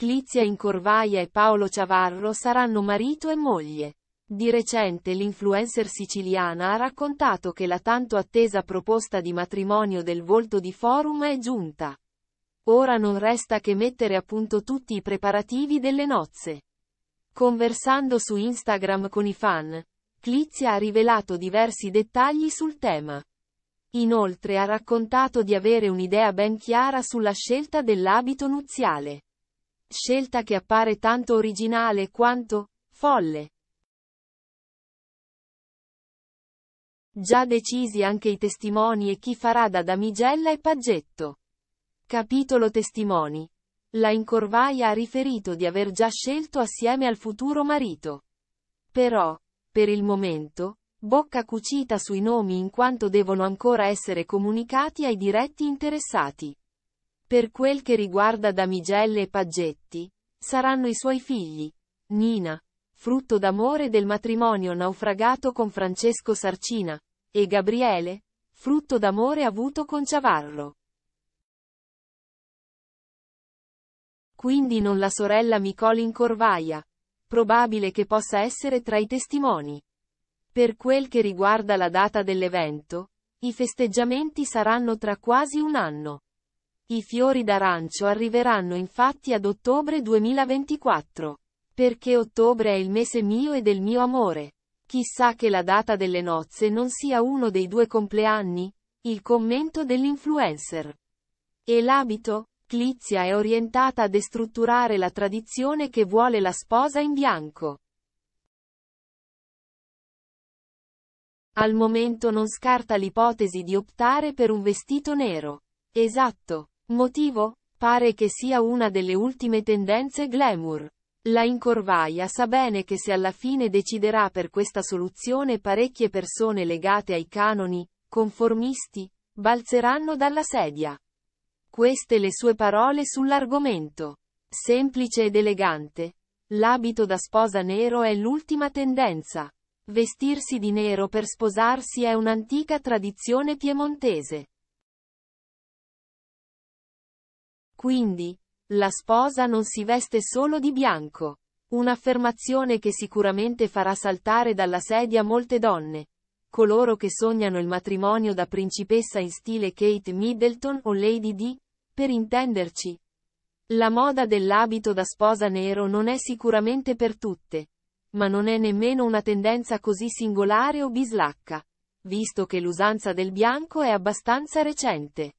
Clizia Incorvaia e Paolo Ciavarro saranno marito e moglie. Di recente l'influencer siciliana ha raccontato che la tanto attesa proposta di matrimonio del volto di Forum è giunta. Ora non resta che mettere a punto tutti i preparativi delle nozze. Conversando su Instagram con i fan, Clizia ha rivelato diversi dettagli sul tema. Inoltre ha raccontato di avere un'idea ben chiara sulla scelta dell'abito nuziale scelta che appare tanto originale quanto folle. Già decisi anche i testimoni e chi farà da damigella e paggetto. Capitolo Testimoni. La incorvaia ha riferito di aver già scelto assieme al futuro marito. Però, per il momento, bocca cucita sui nomi in quanto devono ancora essere comunicati ai diretti interessati. Per quel che riguarda Damigelle e Paggetti, saranno i suoi figli. Nina, frutto d'amore del matrimonio naufragato con Francesco Sarcina, e Gabriele, frutto d'amore avuto con Ciavarlo. Quindi non la sorella Micolin Corvaia. Probabile che possa essere tra i testimoni. Per quel che riguarda la data dell'evento, i festeggiamenti saranno tra quasi un anno. I fiori d'arancio arriveranno infatti ad ottobre 2024. Perché ottobre è il mese mio e del mio amore. Chissà che la data delle nozze non sia uno dei due compleanni? Il commento dell'influencer. E l'abito? Clizia è orientata a destrutturare la tradizione che vuole la sposa in bianco. Al momento non scarta l'ipotesi di optare per un vestito nero. Esatto. Motivo? Pare che sia una delle ultime tendenze glamour. La incorvaia sa bene che se alla fine deciderà per questa soluzione parecchie persone legate ai canoni, conformisti, balzeranno dalla sedia. Queste le sue parole sull'argomento. Semplice ed elegante. L'abito da sposa nero è l'ultima tendenza. Vestirsi di nero per sposarsi è un'antica tradizione piemontese. Quindi, la sposa non si veste solo di bianco. Un'affermazione che sicuramente farà saltare dalla sedia molte donne. Coloro che sognano il matrimonio da principessa in stile Kate Middleton o Lady D, per intenderci. La moda dell'abito da sposa nero non è sicuramente per tutte. Ma non è nemmeno una tendenza così singolare o bislacca, visto che l'usanza del bianco è abbastanza recente.